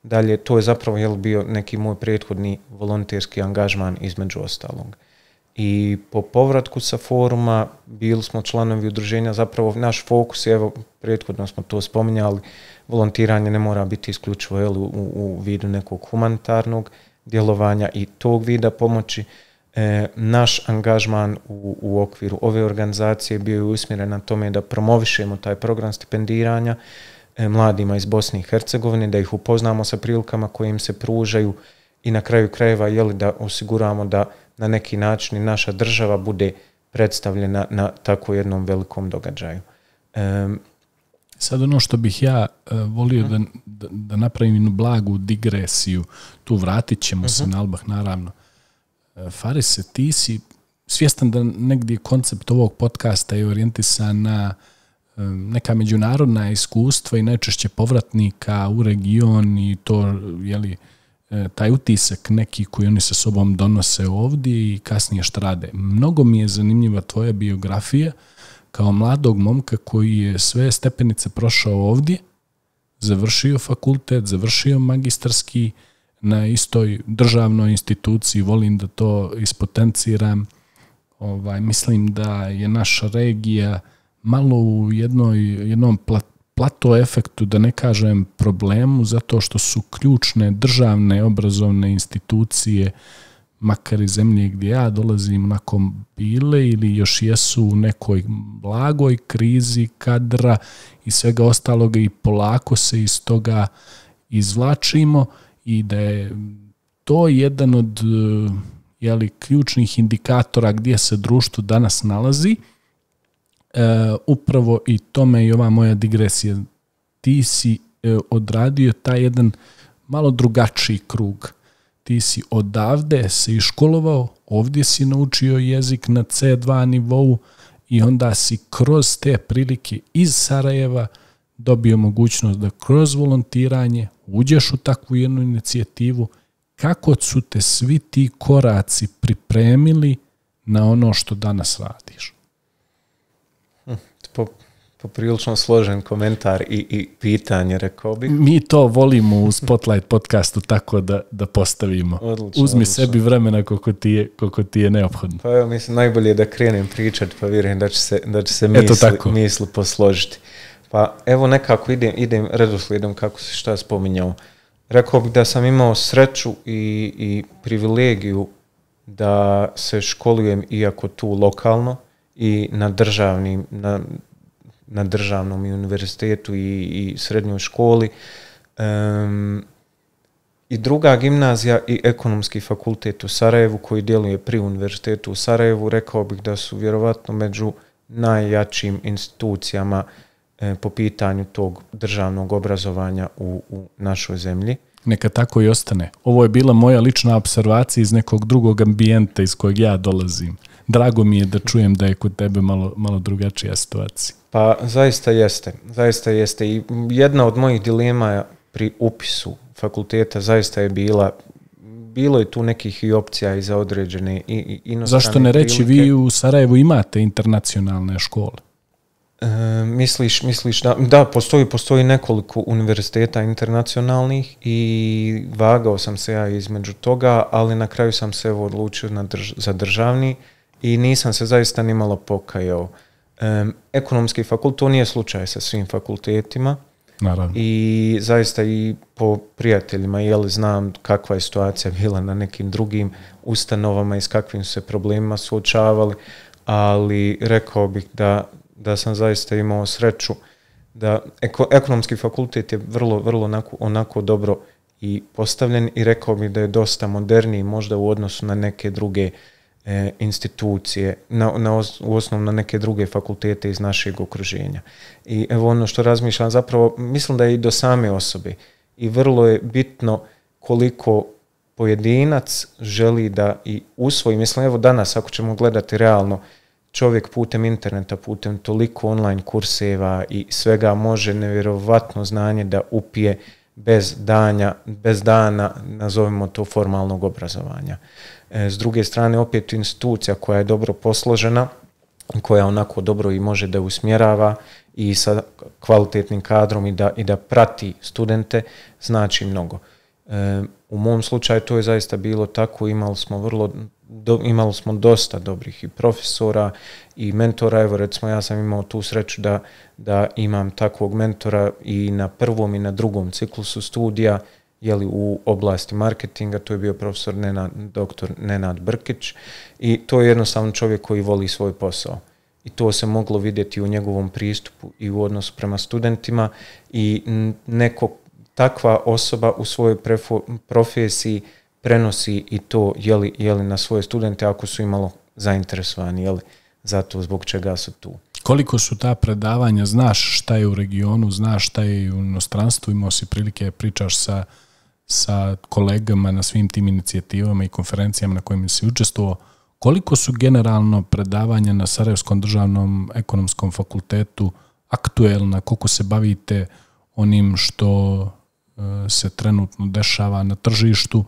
Dalje, to je zapravo jeli, bio neki moj prethodni volonterski angažman između ostalog. I po povratku sa foruma bili smo članovi udruženja, zapravo naš fokus je, evo, prethodno smo to spominjali, volontiranje ne mora biti isključivo jeli, u, u vidu nekog humanitarnog djelovanja i tog vida pomoći, E, naš angažman u, u okviru ove organizacije bio je usmjeren na tome da promovišemo taj program stipendiranja e, mladima iz Bosne i Hercegovine, da ih upoznamo sa prilikama koje im se pružaju i na kraju krajeva li da osiguramo da na neki način i naša država bude predstavljena na tako jednom velikom događaju. E, Sad ono što bih ja e, volio mhm. da, da, da napravim blagu digresiju, tu vratit ćemo se mhm. na Albah naravno, Farise, ti si svjestan da negdje koncept ovog podcasta je orijentisan na neka međunarodna iskustva i najčešće povratnika u region i to, jeli, e, taj utisak neki koji oni sa sobom donose ovdje i kasnije što rade. Mnogo mi je zanimljiva tvoja biografija kao mladog momka koji je sve stepenice prošao ovdje, završio fakultet, završio magistarski na istoj državnoj instituciji, volim da to ispotenciram. Ovaj, mislim da je naša regija malo u jednoj, jednom plato efektu, da ne kažem problemu, zato što su ključne državne obrazovne institucije, makar i zemlje gdje ja dolazim, nakon bile ili još jesu u nekoj blagoj krizi kadra i svega ostaloga i polako se iz toga izvlačimo – i da je to jedan od e, jeli, ključnih indikatora gdje se društvo danas nalazi, e, upravo i tome i ova moja digresija. Ti si e, odradio taj jedan malo drugačiji krug. Ti si odavde se iškolovao, ovdje si naučio jezik na C2 nivou i onda si kroz te prilike iz Sarajeva – dobio mogućnost da kroz volontiranje uđeš u takvu jednu inicijativu, kako su te svi ti koraci pripremili na ono što danas radiš? Hm, po, poprilično složen komentar i, i pitanje, rekao bih. Mi to volimo u Spotlight podcastu tako da, da postavimo. Uzmi odlično. sebi vremena koliko ti, je, ti je neophodno. Pa evo, mislim, najbolje je da krenem pričati pa vjerujem da će se, da će se misli, posložiti. Pa evo nekako idem, idem redoslijedom kako se šta je spominjao. Rekao bih da sam imao sreću i, i privilegiju da se školujem iako tu lokalno i na državnim, na, na državnom i univerzitetu i, i srednjoj školi. I druga gimnazija i ekonomski fakultet u Sarajevu koji djeluje pri univerzitetu u Sarajevu rekao bih da su vjerovatno među najjačim institucijama E, po pitanju tog državnog obrazovanja u, u našoj zemlji. Neka tako i ostane. Ovo je bila moja lična observacija iz nekog drugog ambijenta iz kojeg ja dolazim. Drago mi je da čujem da je kod tebe malo, malo drugačija situacija. Pa zaista jeste, zaista jeste. I jedna od mojih dilema pri upisu fakulteta zaista je bila bilo je tu nekih i opcija i za određene i, i Zašto ne reći, vi u Sarajevu imate internacionalne škole? E, misliš, misliš da, postoji, postoji nekoliko univerziteta internacionalnih i vagao sam se ja između toga, ali na kraju sam se evo odlučio na za državni i nisam se zaista ni malo pokajao. E, ekonomski fakultet, to nije slučaj sa svim fakultetima. Naravno. I zaista i po prijateljima, jel znam kakva je situacija bila na nekim drugim ustanovama i s kakvim se problemima suočavali, ali rekao bih da da sam zaista imao sreću da ekonomski fakultet je vrlo, vrlo onako, onako dobro i postavljen i rekao mi da je dosta moderniji možda u odnosu na neke druge e, institucije, na, na u osnovu na neke druge fakultete iz našeg okruženja. I evo ono što razmišljam zapravo, mislim da je i do same osobe i vrlo je bitno koliko pojedinac želi da i usvoji, mislim evo danas ako ćemo gledati realno, čovjek putem interneta, putem toliko online kurseva i svega može nevjerovatno znanje da upije bez, danja, bez dana, nazovimo to formalnog obrazovanja. E, s druge strane, opet institucija koja je dobro posložena, koja onako dobro i može da usmjerava i sa kvalitetnim kadrom i da, i da prati studente, znači mnogo. E, u mom slučaju to je zaista bilo tako, imali smo vrlo do, imali smo dosta dobrih i profesora i mentora, evo recimo ja sam imao tu sreću da, da imam takvog mentora i na prvom i na drugom ciklusu studija li u oblasti marketinga, to je bio profesor Nenad, doktor Nenad Brkić i to je jednostavno čovjek koji voli svoj posao. I to se moglo vidjeti u njegovom pristupu i u odnosu prema studentima i neko takva osoba u svojoj profesiji prenosi i to je li, na svoje studente ako su imalo zainteresovani je li, za to zbog čega su tu. Koliko su ta predavanja, znaš šta je u regionu, znaš šta je u inostranstvu, imao si prilike pričaš sa, sa kolegama na svim tim inicijativama i konferencijama na kojima si učestvovao, koliko su generalno predavanja na Sarajevskom državnom ekonomskom fakultetu aktuelna, koliko se bavite onim što e, se trenutno dešava na tržištu,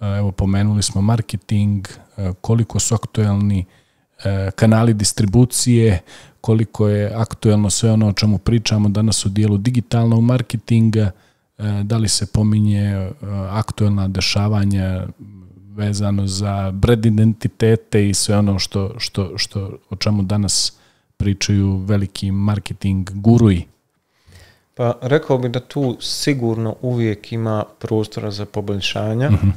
Eh, evo pomenuli smo marketing, eh, koliko su aktuelni eh, kanali distribucije, koliko je aktuelno sve ono o čemu pričamo danas u dijelu digitalnog marketinga, da li se pominje aktuelna dešavanja vezano za bred identitete i sve ono što, što, što, o čemu danas pričaju veliki marketing guruji. Pa rekao bih da tu sigurno uvijek ima prostora za poboljšanja. Mhm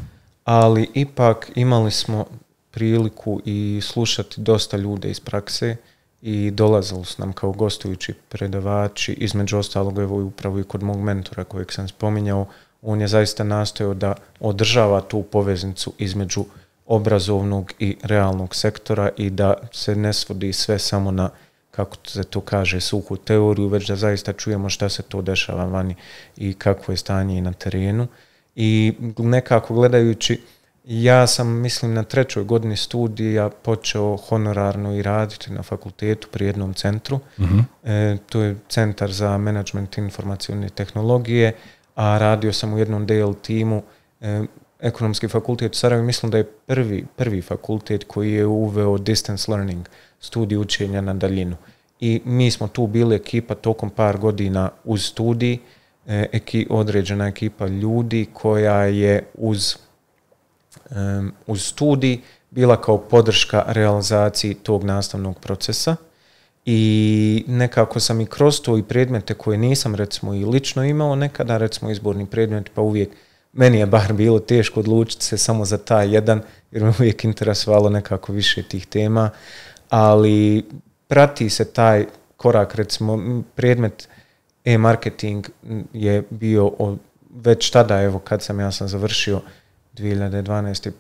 ali ipak imali smo priliku i slušati dosta ljude iz prakse i dolazili su nam kao gostujući predavači, između ostalog evo i upravo i kod mog mentora kojeg sam spominjao, on je zaista nastojao da održava tu poveznicu između obrazovnog i realnog sektora i da se ne svodi sve samo na kako se to kaže, suhu teoriju, već da zaista čujemo šta se to dešava vani i kakvo je stanje i na terenu i nekako gledajući ja sam, mislim, na trećoj godini studija počeo honorarno i raditi na fakultetu pri jednom centru. Mhm. E, to je Centar za management informacione tehnologije, a radio sam u jednom DL timu e, Ekonomski fakultet u Sarajevo. Mislim da je prvi, prvi fakultet koji je uveo distance learning, studij učenja na daljinu. I mi smo tu bili ekipa tokom par godina uz studiji E, eki, određena ekipa ljudi koja je uz, um, uz studij bila kao podrška realizaciji tog nastavnog procesa i nekako sam i kroz to i predmete koje nisam recimo i lično imao nekada recimo izborni predmet pa uvijek meni je bar bilo teško odlučiti se samo za taj jedan jer me uvijek interesovalo nekako više tih tema ali prati se taj korak recimo predmet e-marketing je bio već tada, evo kad sam ja sam završio 2012.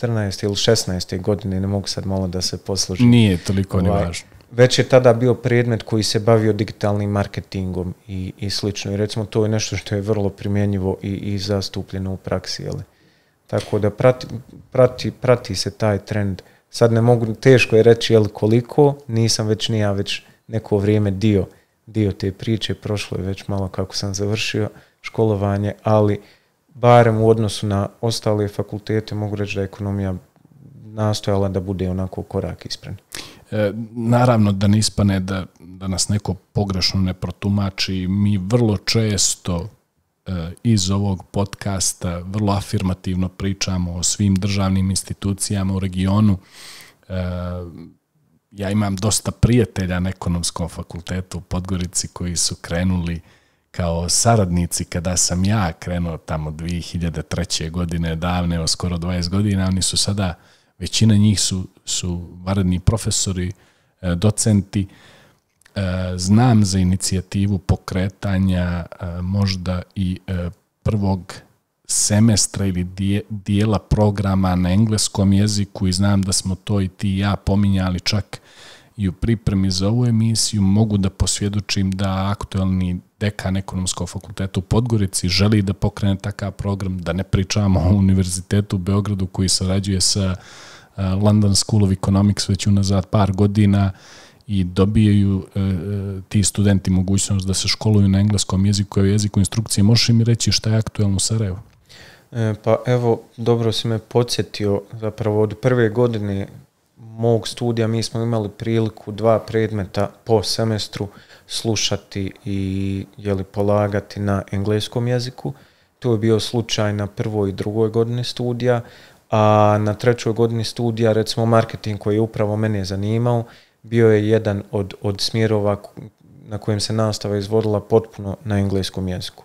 2014. ili 16. godine, ne mogu sad malo da se poslužim. Nije toliko ovaj, ni važno. Već je tada bio predmet koji se bavio digitalnim marketingom i, i slično. I recimo to je nešto što je vrlo primjenjivo i, i zastupljeno u praksi. Jeli? Tako da prati, prati, prati se taj trend. Sad ne mogu, teško je reći jel koliko, nisam već ni ja već neko vrijeme dio dio te priče, prošlo je već malo kako sam završio školovanje, ali barem u odnosu na ostale fakultete mogu reći da je ekonomija nastojala da bude onako korak ispred. E, naravno da ne ispane da, da nas neko pogrešno ne protumači. Mi vrlo često e, iz ovog podcasta vrlo afirmativno pričamo o svim državnim institucijama u regionu. E, ja imam dosta prijatelja na ekonomskom fakultetu u Podgorici koji su krenuli kao saradnici kada sam ja krenuo tamo 2003. godine, davne, evo skoro 20 godina, oni su sada, većina njih su, su varedni profesori, e, docenti, e, znam za inicijativu pokretanja e, možda i prvog semestra ili dijela programa na engleskom jeziku i znam da smo to i ti i ja pominjali čak i u pripremi za ovu emisiju mogu da posvjedočim da aktualni dekan ekonomskog fakulteta u Podgorici želi da pokrene takav program, da ne pričamo o univerzitetu u Beogradu koji sarađuje sa e, London School of Economics već unazad par godina i dobijaju e, e, ti studenti mogućnost da se školuju na engleskom jeziku i jeziku instrukcije. Možeš mi reći šta je aktuelno u Sarajevu? E, pa evo, dobro si me podsjetio, zapravo od prve godine mog studija mi smo imali priliku dva predmeta po semestru slušati i jeli, polagati na engleskom jeziku. To je bio slučaj na prvoj i drugoj godini studija, a na trećoj godini studija, recimo marketing koji je upravo mene zanimao, bio je jedan od, od smjerova na kojem se nastava izvodila potpuno na engleskom jeziku.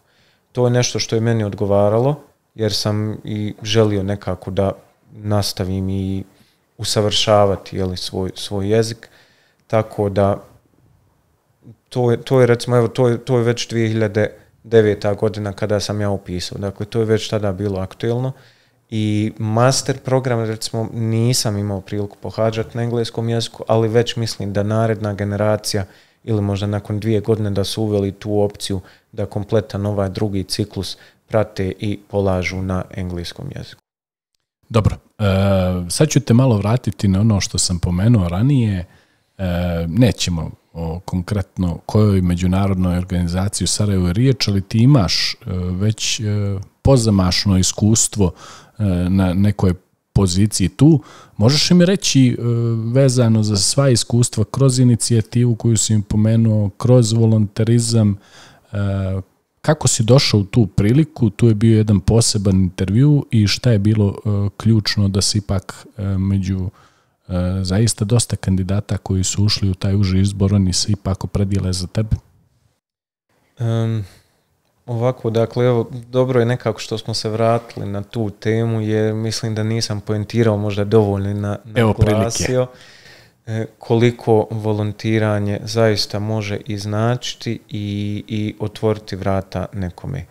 To je nešto što je meni odgovaralo, jer sam i želio nekako da nastavim i usavršavati jeli, svoj, svoj jezik. Tako da to je, to je recimo, evo, to je, to je već 2009. godina kada sam ja upisao. Dakle, to je već tada bilo aktuelno. I master program, recimo, nisam imao priliku pohađati na engleskom jeziku, ali već mislim da naredna generacija ili možda nakon dvije godine da su uveli tu opciju da kompletan ovaj drugi ciklus prate i polažu na engleskom jeziku. Dobro, e, sad ću te malo vratiti na ono što sam pomenuo ranije. E, nećemo o konkretno kojoj međunarodnoj organizaciji u Sarajevu riječ, ali ti imaš e, već e, pozamašno iskustvo e, na nekoj poziciji tu. Možeš li mi reći vezano za sva iskustva kroz inicijativu koju si im pomenuo, kroz volonterizam, kako si došao u tu priliku? Tu je bio jedan poseban intervju i šta je bilo e, ključno da se ipak e, među e, zaista dosta kandidata koji su ušli u taj uži izbor, oni se ipak opredijele za tebe? Um, ovako, dakle, evo, dobro je nekako što smo se vratili na tu temu, jer mislim da nisam poentirao možda dovoljno na, na evo, prilike. E, koliko volontiranje zaista može i značiti i, i otvoriti vrata nekome.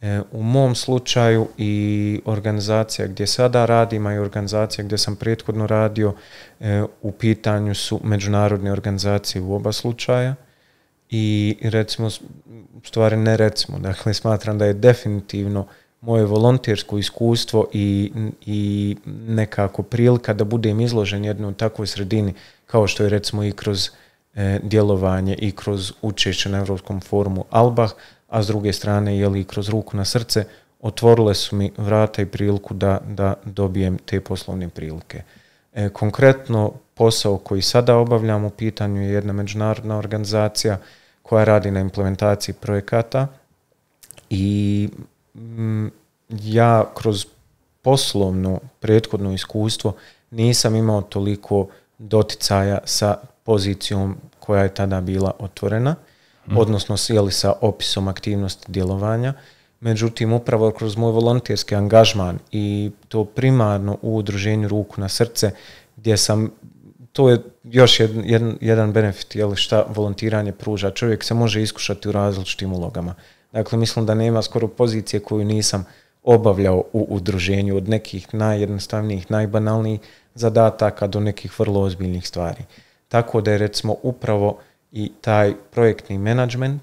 E, u mom slučaju i organizacija gdje sada radim, i organizacija gdje sam prethodno radio, e, u pitanju su međunarodne organizacije u oba slučaja i recimo, stvari ne recimo, dakle smatram da je definitivno moje volontersko iskustvo i, i nekako prilika da budem izložen jednoj takvoj sredini kao što je recimo i kroz e, djelovanje i kroz učešće na Europskom forumu Albah, a s druge strane je li kroz ruku na srce otvorile su mi vrata i priliku da, da dobijem te poslovne prilike. E, konkretno posao koji sada obavljam u pitanju je jedna međunarodna organizacija koja radi na implementaciji projekata i Mm, ja kroz poslovno prethodno iskustvo nisam imao toliko doticaja sa pozicijom koja je tada bila otvorena, mhm. odnosno sjeli sa opisom aktivnosti djelovanja. Međutim, upravo kroz moj volonterski angažman i to primarno u udruženju ruku na srce, gdje sam, to je još jedan, jedan, jedan benefit, jel šta volontiranje pruža. Čovjek se može iskušati u različitim ulogama. Dakle, mislim da nema skoro pozicije koju nisam obavljao u udruženju od nekih najjednostavnijih, najbanalnijih zadataka do nekih vrlo ozbiljnih stvari. Tako da je recimo upravo i taj projektni menadžment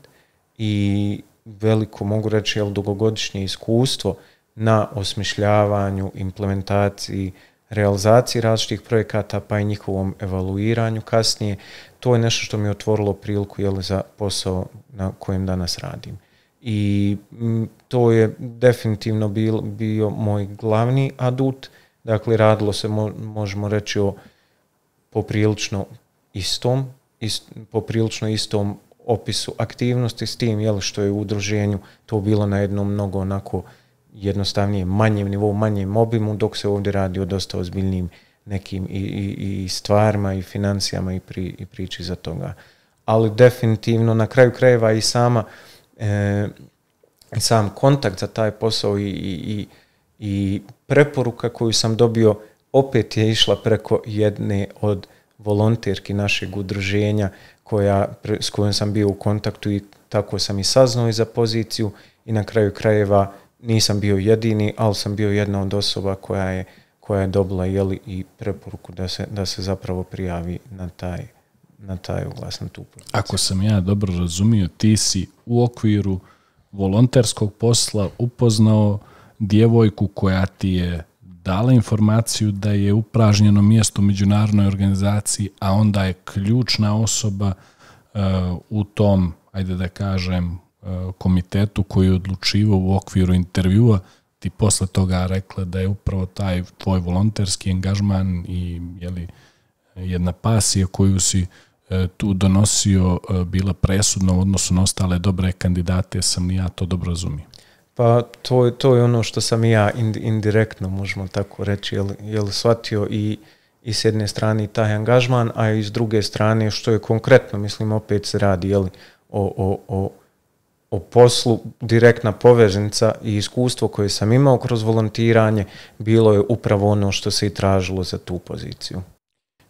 i veliko mogu reći jel, dugogodišnje iskustvo na osmišljavanju, implementaciji, realizaciji različitih projekata pa i njihovom evaluiranju kasnije, to je nešto što mi je otvorilo priliku jel, za posao na kojem danas radim i mm, to je definitivno bio, bio moj glavni adut. Dakle, radilo se, možemo reći, o poprilično istom, ist, poprilično istom opisu aktivnosti s tim jel, što je u udruženju to bilo na jednom mnogo onako jednostavnije manjem nivou, manjem obimu, dok se ovdje radi o dosta ozbiljnim nekim i, i, i stvarima i financijama i, pri, i priči za toga. Ali definitivno na kraju krajeva i sama e, sam kontakt za taj posao i, i, i preporuka koju sam dobio opet je išla preko jedne od volonterki našeg udruženja koja, s kojom sam bio u kontaktu i tako sam i saznao i za poziciju i na kraju krajeva nisam bio jedini, ali sam bio jedna od osoba koja je, koja je dobila jeli, i preporuku da se, da se zapravo prijavi na taj na taj tu Ako sam ja dobro razumio, ti si u okviru volonterskog posla upoznao djevojku koja ti je dala informaciju da je upražnjeno mjesto u međunarodnoj organizaciji, a onda je ključna osoba e, u tom, ajde da kažem, e, komitetu koji je odlučivao u okviru intervjua, ti posle toga rekla da je upravo taj tvoj volonterski angažman i jeli, jedna pasija koju si E, tu donosio e, bila presudna u odnosu na ostale dobre kandidate, sam ni ja to dobro razumio. Pa to, to je ono što sam i ja indirektno možemo tako reći, jel, jel shvatio i, i s jedne strane taj angažman, a i s druge strane što je konkretno, mislim opet se radi o, o, o, o poslu, direktna poveznica i iskustvo koje sam imao kroz volontiranje, bilo je upravo ono što se i tražilo za tu poziciju.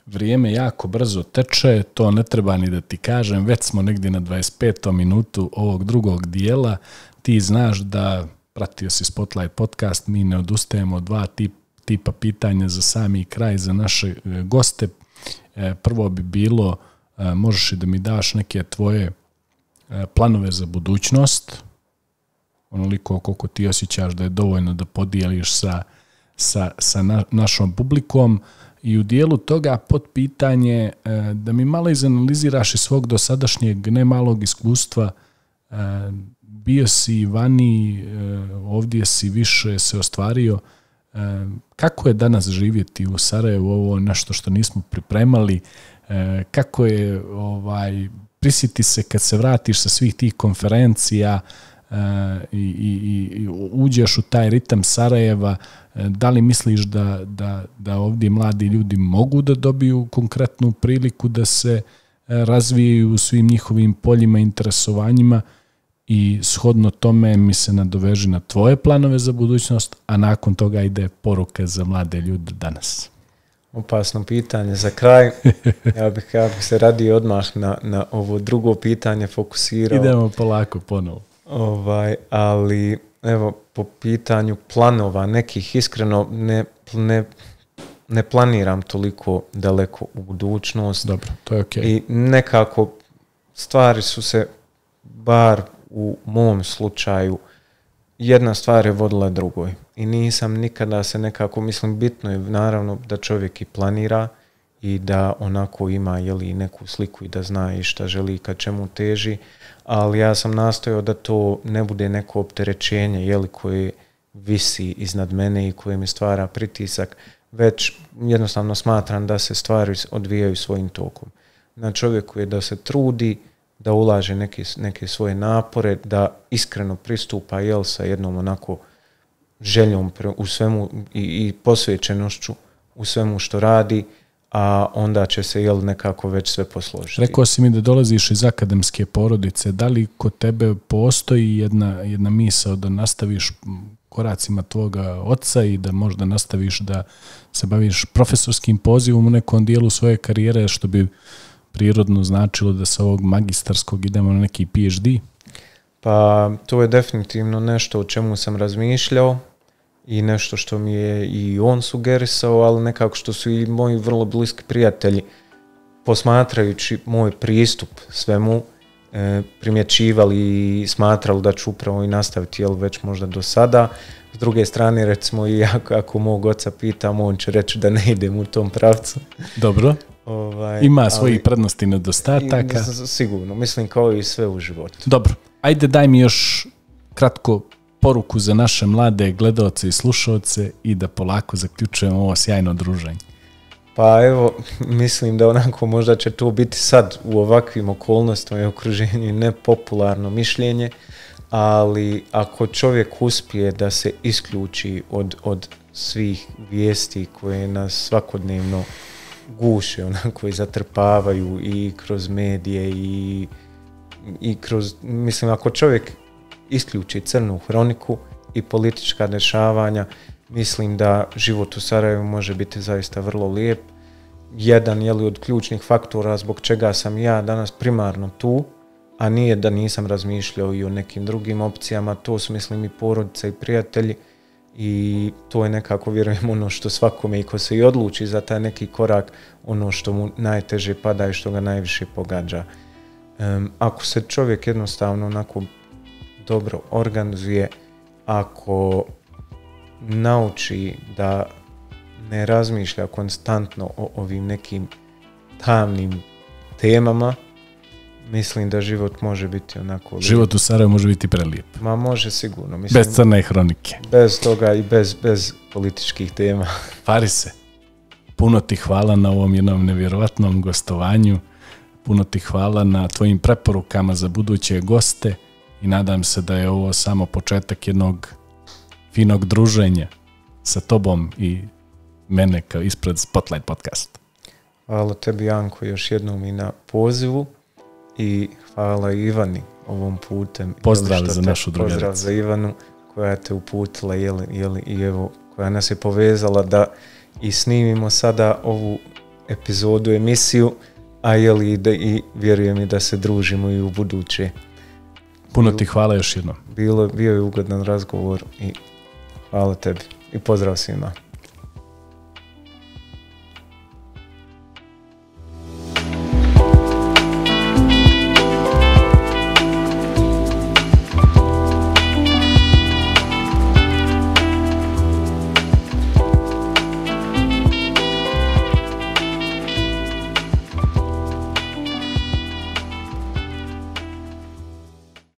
Vrijeme jako brzo teče, to ne treba ni da ti kažem, već smo negdje na 25. minutu ovog drugog dijela. Ti znaš da pratio si Spotlight podcast, mi ne odustajemo od dva tipa pitanja za sami kraj, za naše e, goste. E, prvo bi bilo, e, možeš i da mi daš neke tvoje planove za budućnost, onoliko koliko ti osjećaš da je dovoljno da podijeliš sa, sa, sa našom publikom i u dijelu toga pod pitanje e, da mi malo izanaliziraš iz svog dosadašnjeg ne iskustva e, bio si vani, e, ovdje si više se ostvario. Kako je danas živjeti u Sarajevu, ovo nešto što nismo pripremali, kako je, ovaj, prisjeti se kad se vratiš sa svih tih konferencija, i, i, i uđeš u taj ritam Sarajeva, e, da li misliš da, da, da ovdje mladi ljudi mogu da dobiju konkretnu priliku da se e, razvijaju u svim njihovim poljima, interesovanjima i shodno tome mi se nadoveži na tvoje planove za budućnost, a nakon toga ide poruka za mlade ljude danas. Opasno pitanje za kraj. Ja bih, ja bih se radio odmah na, na ovo drugo pitanje fokusirao. Idemo polako ponovo. Ovaj, ali evo po pitanju planova nekih iskreno ne, ne, ne planiram toliko daleko u budućnost. Dobro, to je okay. I nekako stvari su se bar u mom slučaju jedna stvar je vodila drugoj i nisam nikada se nekako mislim bitno je naravno da čovjek i planira i da onako ima jeli, neku sliku i da zna i šta želi i ka čemu teži ali ja sam nastojao da to ne bude neko opterećenje jeli, koje visi iznad mene i koje mi stvara pritisak, već jednostavno smatram da se stvari odvijaju svojim tokom. Na čovjeku je da se trudi, da ulaže neke, neke svoje napore, da iskreno pristupa jel, sa jednom onako željom u svemu i, i posvećenošću u svemu što radi, a onda će se jel nekako već sve posložiti. Rekao si mi da dolaziš iz akademske porodice, da li kod tebe postoji jedna, jedna misao da nastaviš koracima tvoga oca i da možda nastaviš da se baviš profesorskim pozivom u nekom dijelu svoje karijere što bi prirodno značilo da sa ovog magistarskog idemo na neki PhD? Pa to je definitivno nešto o čemu sam razmišljao i nešto što mi je i on sugerisao, ali nekako što su i moji vrlo bliski prijatelji posmatrajući moj pristup svemu e, primjećivali i smatrali da ću upravo i nastaviti jel već možda do sada. S druge strane recimo i ako, ako mog oca pitam on će reći da ne idem u tom pravcu. Dobro. Ovaj, Ima svojih prednosti i nedostataka. sigurno, mislim kao i sve u životu. Dobro, ajde daj mi još kratko poruku za naše mlade gledalce i slušalce i da polako zaključujemo ovo sjajno druženje? Pa evo, mislim da onako možda će to biti sad u ovakvim okolnostima i okruženju nepopularno mišljenje, ali ako čovjek uspije da se isključi od, od svih vijesti koje nas svakodnevno guše, onako i zatrpavaju i kroz medije i, i kroz, mislim, ako čovjek isključi crnu hroniku i politička dešavanja, mislim da život u Sarajevu može biti zaista vrlo lijep. Jedan je li od ključnih faktora zbog čega sam ja danas primarno tu, a nije da nisam razmišljao i o nekim drugim opcijama, to su mislim i porodica i prijatelji i to je nekako vjerujem ono što svakome i ko se i odluči za taj neki korak, ono što mu najteže pada i što ga najviše pogađa. ako se čovjek jednostavno onako dobro organizuje, ako nauči da ne razmišlja konstantno o ovim nekim tamnim temama, mislim da život može biti onako... Život u Sarajevu može biti prelijep. Ma može sigurno. Mislim, bez crne hronike. Bez toga i bez, bez političkih tema. Fari se. Puno ti hvala na ovom jednom nevjerojatnom gostovanju. Puno ti hvala na tvojim preporukama za buduće goste i nadam se da je ovo samo početak jednog finog druženja sa tobom i mene kao ispred Spotlight Podcast Hvala tebi Janko još jednom i na pozivu i hvala Ivani ovom putem. Pozdrav za našu drugaricu. Pozdrav za Ivanu koja te uputila jeli, jeli, i evo koja nas je povezala da i snimimo sada ovu epizodu, emisiju, a jeli i vjerujem i da se družimo i u buduće. Puno ti hvala još jednom. Bilo, bio je ugledan razgovor i hvala tebi i pozdrav svima.